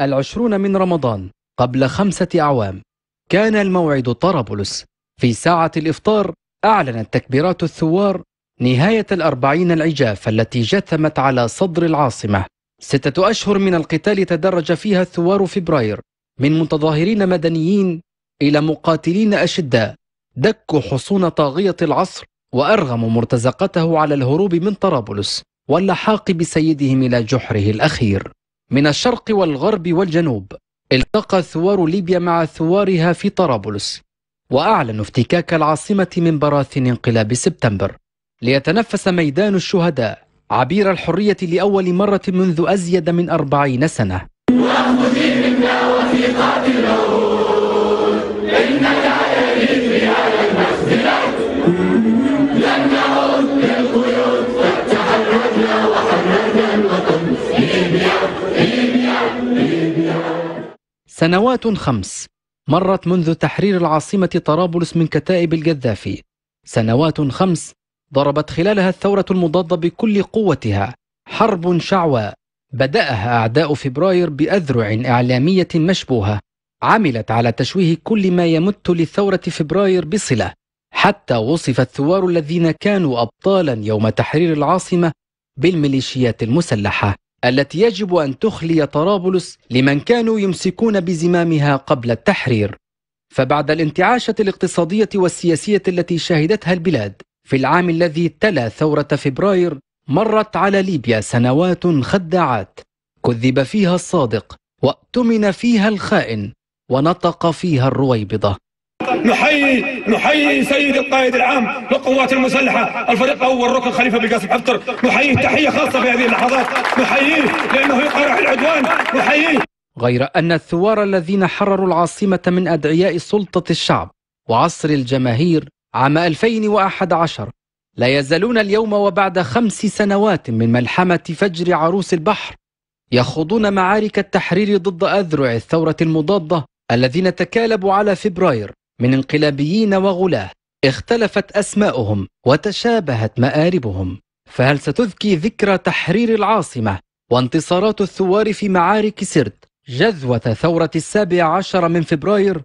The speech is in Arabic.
العشرون من رمضان قبل خمسة أعوام كان الموعد طرابلس في ساعة الإفطار أعلنت تكبيرات الثوار نهاية الأربعين العجاف التي جثمت على صدر العاصمة ستة أشهر من القتال تدرج فيها الثوار فبراير من متظاهرين مدنيين إلى مقاتلين أشداء دكوا حصون طاغية العصر وأرغموا مرتزقته على الهروب من طرابلس واللحاق بسيدهم إلى جحره الأخير من الشرق والغرب والجنوب التقى ثوار ليبيا مع ثوارها في طرابلس وأعلنوا افتكاك العاصمة من براثن انقلاب سبتمبر ليتنفس ميدان الشهداء عبير الحرية لأول مرة منذ أزيد من أربعين سنة سنوات خمس مرت منذ تحرير العاصمة طرابلس من كتائب القذافي سنوات خمس ضربت خلالها الثورة المضادة بكل قوتها حرب شعواء بدأها أعداء فبراير بأذرع إعلامية مشبوهة عملت على تشويه كل ما يمت لثورة فبراير بصلة حتى وصف الثوار الذين كانوا أبطالا يوم تحرير العاصمة بالميليشيات المسلحة التي يجب أن تخلي طرابلس لمن كانوا يمسكون بزمامها قبل التحرير فبعد الانتعاشة الاقتصادية والسياسية التي شهدتها البلاد في العام الذي تلا ثورة فبراير مرت على ليبيا سنوات خداعات كذب فيها الصادق واؤتمن فيها الخائن ونطق فيها الرويبضة نحيي نحيي سيد القائد العام للقوات المسلحة الفريق الأول ركن خليفة بقاسم حفتر نحييه تحية خاصة في هذه اللحظات نحييه لأنه يقارع العدوان نحييه غير أن الثوار الذين حرروا العاصمة من أدعياء سلطة الشعب وعصر الجماهير عام 2011 لا يزالون اليوم وبعد خمس سنوات من ملحمة فجر عروس البحر يخوضون معارك التحرير ضد أذرع الثورة المضادة الذين تكالبوا على فبراير من انقلابيين وغلاة اختلفت أسماؤهم وتشابهت مآربهم فهل ستذكي ذكرى تحرير العاصمة وانتصارات الثوار في معارك سرت جذوة ثورة السابع عشر من فبراير